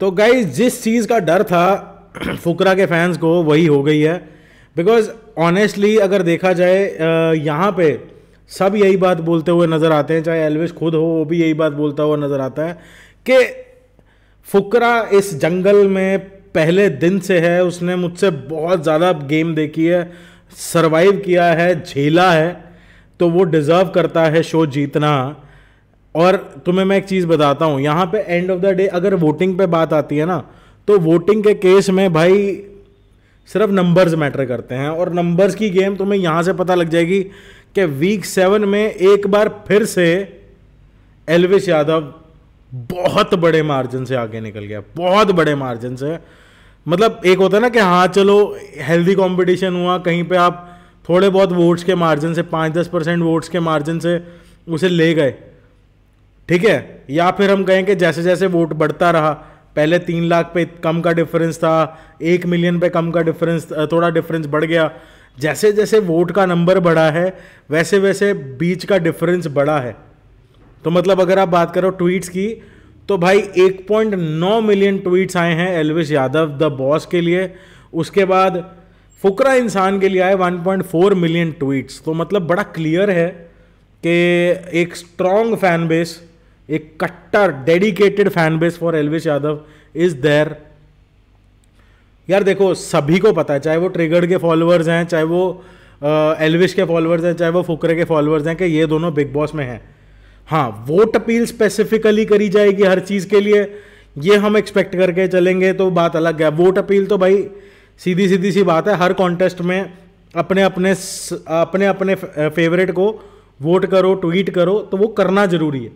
तो गाइज जिस चीज़ का डर था फुकरा के फैंस को वही हो गई है बिकॉज ऑनेस्टली अगर देखा जाए यहाँ पे सब यही बात बोलते हुए नज़र आते हैं चाहे एलविश खुद हो वो भी यही बात बोलता हुआ नज़र आता है कि फुकरा इस जंगल में पहले दिन से है उसने मुझसे बहुत ज़्यादा गेम देखी है सर्वाइव किया है झेला है तो वो डिज़र्व करता है शो जीतना और तुम्हें मैं एक चीज़ बताता हूँ यहाँ पे एंड ऑफ द डे अगर वोटिंग पे बात आती है ना तो वोटिंग के केस में भाई सिर्फ नंबर्स मैटर करते हैं और नंबर्स की गेम तुम्हें यहाँ से पता लग जाएगी कि वीक सेवन में एक बार फिर से एलविश यादव बहुत बड़े मार्जिन से आगे निकल गया बहुत बड़े मार्जिन से मतलब एक होता है ना कि हाँ चलो हेल्दी कंपटीशन हुआ कहीं पे आप थोड़े बहुत वोट्स के मार्जिन से पाँच दस परसेंट वोट्स के मार्जिन से उसे ले गए ठीक है या फिर हम कहें कि जैसे जैसे वोट बढ़ता रहा पहले तीन लाख पे कम का डिफरेंस था एक मिलियन पे कम का डिफरेंस थोड़ा डिफरेंस बढ़ गया जैसे जैसे वोट का नंबर बढ़ा है वैसे वैसे बीच का डिफरेंस बढ़ा है तो मतलब अगर आप बात करो ट्वीट्स की तो भाई 1.9 मिलियन ट्वीट्स आए हैं एलविश यादव द बॉस के लिए उसके बाद फुकरा इंसान के लिए आए 1.4 मिलियन ट्वीट्स तो मतलब बड़ा क्लियर है कि एक स्ट्रॉन्ग फैन बेस एक कट्टर dedicated fan base for Elvish Yadav is there यार देखो सभी को पता है चाहे वो ट्रिगर्ड के फॉलोअर्स हैं चाहे वो एलविश के फॉलोअर्स हैं चाहे वो फुकरे के फॉलोअर्स हैं कि ये दोनों बिग बॉस में हैं हाँ वोट अपील स्पेसिफिकली करी जाएगी हर चीज़ के लिए ये हम एक्सपेक्ट करके चलेंगे तो बात अलग है वोट अपील तो भाई सीधी सीधी सी बात है हर कॉन्टेस्ट में अपने अपने अपने अपने फेवरेट को वोट करो ट्वीट करो तो वो करना ज़रूरी है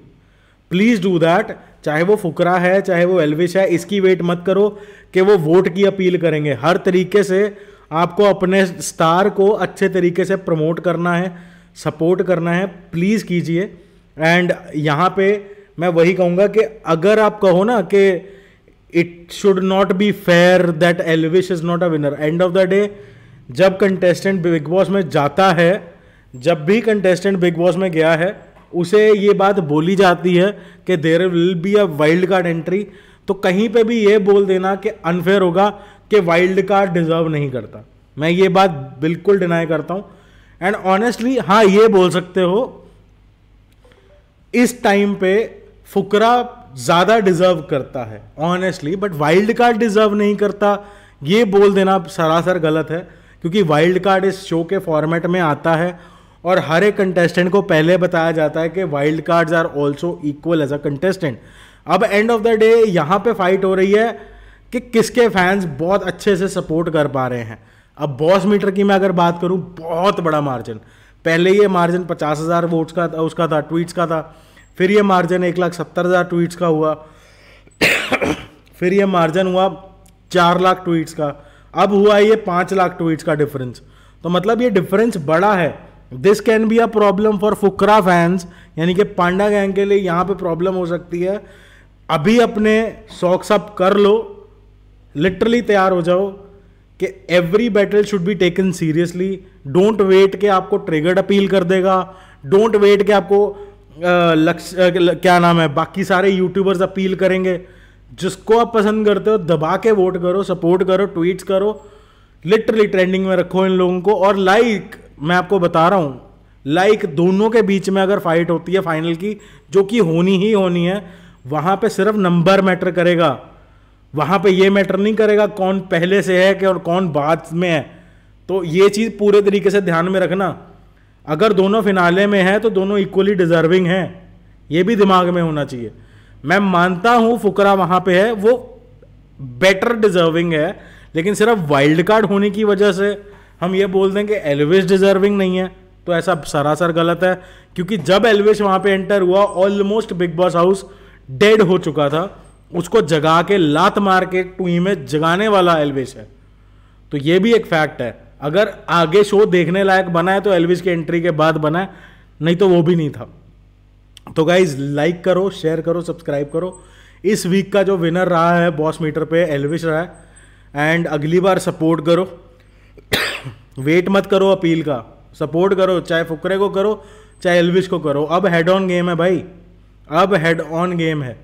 प्लीज़ डू दैट चाहे वो फुकरा है चाहे वो एलविश है इसकी वेट मत करो कि वो वोट की अपील करेंगे हर तरीके से आपको अपने स्टार को अच्छे तरीके से प्रमोट करना है सपोर्ट करना है प्लीज़ कीजिए एंड यहाँ पे मैं वही कहूँगा कि अगर आप कहो ना कि it should not be fair that Elvish is not a winner end of the day जब कंटेस्टेंट बिग बॉस में जाता है जब भी कंटेस्टेंट बिग बॉस में गया है उसे ये बात बोली जाती है कि there will be a wild card entry तो कहीं पे भी ये बोल देना कि अनफेयर होगा कि वाइल्ड कार्ड डिजर्व नहीं करता मैं ये बात बिल्कुल डिनाई करता हूँ एंड ऑनेस्टली हाँ ये बोल सकते हो इस टाइम पे फुकरा ज़्यादा डिजर्व करता है honestly but wild card deserve नहीं करता ये बोल देना सरासर गलत है क्योंकि वाइल्ड कार्ड इस शो के फॉर्मेट में आता है और हर एक कंटेस्टेंट को पहले बताया जाता है कि wild cards are also equal as a contestant अब एंड ऑफ द डे यहाँ पे फाइट हो रही है कि किसके फैंस बहुत अच्छे से सपोर्ट कर पा रहे हैं अब बॉस मीटर की मैं अगर बात करूँ बहुत बड़ा मार्जिन पहले ये मार्जिन पचास हज़ार वोट्स का था उसका था ट्वीट्स का था फिर ये मार्जिन एक लाख सत्तर हज़ार ट्वीट्स का हुआ फिर ये मार्जिन हुआ चार लाख ट्वीट्स का अब हुआ ये पाँच लाख ट्वीट्स का डिफरेंस तो मतलब ये डिफरेंस बड़ा है this can be a problem for Fukra fans यानी कि पांडा गैंग के लिए यहाँ पे प्रॉब्लम हो सकती है अभी अपने सॉक्स अप कर लो लिटरली तैयार हो जाओ कि every battle should be taken seriously don't wait के आपको ट्रिगर्ड अपील कर देगा डोंट वेट के आपको लक्ष्य क्या नाम है बाकी सारे यूट्यूबर्स अपील करेंगे जिसको आप पसंद करते हो दबा के वोट करो सपोर्ट करो ट्वीट्स करो लिटरली ट्रेंडिंग में रखो इन लोगों को और लाइक like, मैं आपको बता रहा हूँ लाइक like, दोनों के बीच में अगर फाइट होती है फाइनल की जो कि होनी ही होनी है वहां पे सिर्फ नंबर मैटर करेगा वहां पे ये मैटर नहीं करेगा कौन पहले से है कि और कौन बाद में है तो ये चीज़ पूरे तरीके से ध्यान में रखना अगर दोनों फिनाले में हैं तो दोनों इक्वली डिजर्विंग हैं ये भी दिमाग में होना चाहिए मैं मानता हूं फुकरा वहां पे है वो बेटर डिजर्विंग है लेकिन सिर्फ वाइल्ड कार्ड होने की वजह से हम ये बोल दें कि एलविश डिजर्विंग नहीं है तो ऐसा सरासर गलत है क्योंकि जब एलविश वहाँ पे एंटर हुआ almost Bigg Boss house dead हो चुका था उसको जगा के लात मार के टूई में जगाने वाला एलविश है तो ये भी एक फैक्ट है अगर आगे शो देखने लायक बना है तो एलविश की एंट्री के बाद बना है नहीं तो वो भी नहीं था तो गाइज लाइक करो शेयर करो सब्सक्राइब करो इस वीक का जो विनर रहा है बॉस मीटर पे एलविश रहा है एंड अगली बार सपोर्ट करो वेट मत करो अपील का सपोर्ट करो चाहे फुकरे को करो चाहे एलविश को करो अब हेड ऑन गेम है भाई अब हेड ऑन गेम है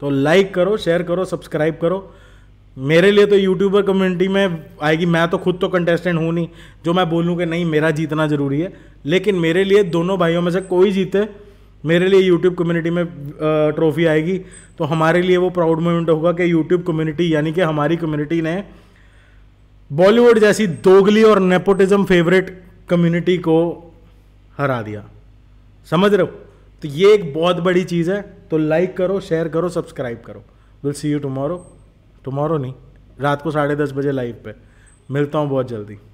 तो लाइक करो शेयर करो सब्सक्राइब करो मेरे लिए तो यूट्यूबर कम्युनिटी में आएगी मैं तो खुद तो कंटेस्टेंट हूँ नहीं जो मैं बोलूँ कि नहीं मेरा जीतना ज़रूरी है लेकिन मेरे लिए दोनों भाइयों में से कोई जीते मेरे लिए यूट्यूब कम्युनिटी में ट्रॉफी आएगी तो हमारे लिए वो प्राउड मोमेंट होगा कि यूट्यूब कम्युनिटी यानी कि हमारी कम्युनिटी ने बॉलीवुड जैसी दोगली और नेपोटिज्म फेवरेट कम्युनिटी को हरा दिया समझ रहे हो तो ये एक बहुत बड़ी चीज़ है तो लाइक करो शेयर करो सब्सक्राइब करो will see you tomorrow tomorrow नहीं रात को साढ़े दस बजे लाइव पे मिलता हूँ बहुत जल्दी